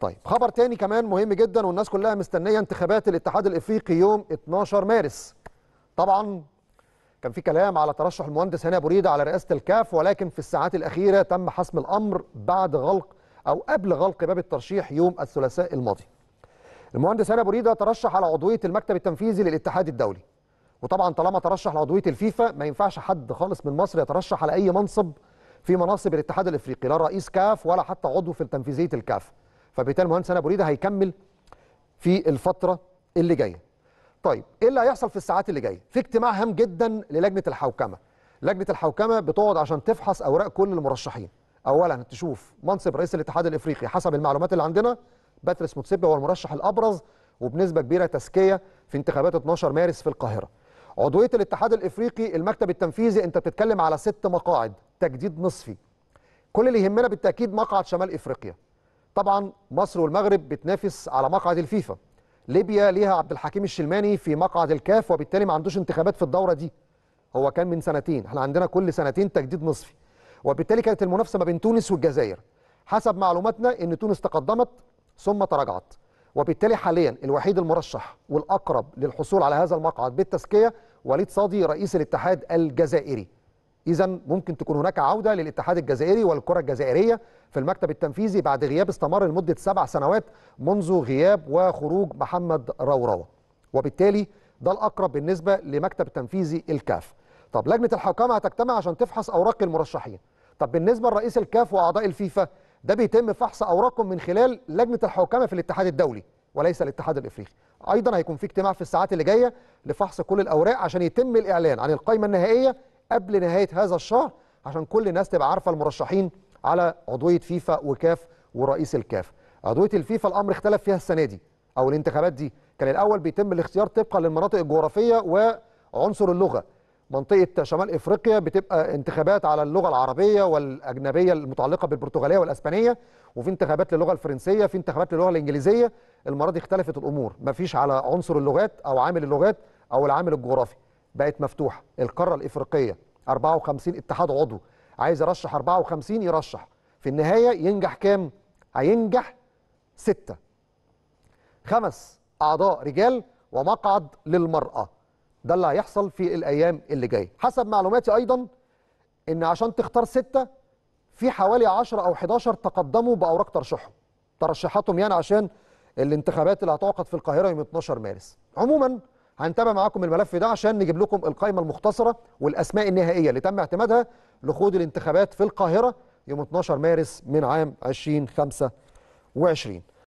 طيب خبر تاني كمان مهم جدا والناس كلها مستنيه انتخابات الاتحاد الافريقي يوم 12 مارس طبعا كان في كلام على ترشح المهندس هاني ابو ريده على رئاسه الكاف ولكن في الساعات الاخيره تم حسم الامر بعد غلق او قبل غلق باب الترشيح يوم الثلاثاء الماضي المهندس هاني ابو ريده ترشح على عضويه المكتب التنفيذي للاتحاد الدولي وطبعا طالما ترشح لعضويه الفيفا ما ينفعش حد خالص من مصر يترشح على اي منصب في مناصب الاتحاد الافريقي لا رئيس كاف ولا حتى عضو في تنفيذيه الكاف فبالتالي المهندس انا بريده هيكمل في الفتره اللي جايه طيب ايه اللي هيحصل في الساعات اللي جايه في اجتماع هام جدا للجنه الحوكمه لجنه الحوكمه بتقعد عشان تفحص اوراق كل المرشحين اولا تشوف منصب رئيس الاتحاد الافريقي حسب المعلومات اللي عندنا باتريس موتسيبي هو المرشح الابرز وبنسبه كبيره تزكيه في انتخابات 12 مارس في القاهره عضويه الاتحاد الافريقي المكتب التنفيذي انت بتتكلم على ست مقاعد تجديد نصفي كل اللي يهمنا بالتاكيد مقعد شمال افريقيا طبعا مصر والمغرب بتنافس على مقعد الفيفا ليبيا ليها عبد الحكيم الشلماني في مقعد الكاف وبالتالي ما عندوش انتخابات في الدوره دي هو كان من سنتين احنا عندنا كل سنتين تجديد نصفي وبالتالي كانت المنافسه ما بين تونس والجزائر حسب معلوماتنا ان تونس تقدمت ثم تراجعت وبالتالي حاليا الوحيد المرشح والاقرب للحصول على هذا المقعد بالتزكيه وليد صادي رئيس الاتحاد الجزائري إذا ممكن تكون هناك عودة للاتحاد الجزائري والكرة الجزائرية في المكتب التنفيذي بعد غياب استمر لمدة سبع سنوات منذ غياب وخروج محمد روروة وبالتالي ده الأقرب بالنسبة لمكتب التنفيذي الكاف طب لجنة الحكام هتجتمع عشان تفحص أوراق المرشحين طب بالنسبة لرئيس الكاف وأعضاء الفيفا ده بيتم فحص أوراقهم من خلال لجنة الحكامة في الاتحاد الدولي وليس الاتحاد الافريقي ايضا هيكون في اجتماع في الساعات اللي جايه لفحص كل الاوراق عشان يتم الاعلان عن القائمه النهائيه قبل نهايه هذا الشهر عشان كل الناس تبقى عارفه المرشحين على عضويه فيفا وكاف ورئيس الكاف. عضويه الفيفا الامر اختلف فيها السنه دي او الانتخابات دي، كان الاول بيتم الاختيار طبقا للمناطق الجغرافيه وعنصر اللغه. منطقه شمال افريقيا بتبقى انتخابات على اللغه العربيه والاجنبيه المتعلقه بالبرتغاليه والاسبانيه وفي انتخابات للغه الفرنسيه في انتخابات للغه الانجليزيه المره دي اختلفت الامور مفيش على عنصر اللغات او عامل اللغات او العامل الجغرافي بقت مفتوحه القاره الافريقيه 54 اتحاد عضو عايز يرشح 54 يرشح في النهايه ينجح كام هينجح سته خمس اعضاء رجال ومقعد للمراه ده اللي هيحصل في الايام اللي جايه حسب معلوماتي ايضا ان عشان تختار سته في حوالي 10 او 11 تقدموا باوراق ترشيحهم ترشيحاتهم يعني عشان الانتخابات اللي هتعقد في القاهره يوم 12 مارس عموما هنتابع معاكم الملف ده عشان نجيب لكم القائمه المختصره والاسماء النهائيه اللي تم اعتمادها لخوض الانتخابات في القاهره يوم 12 مارس من عام 2025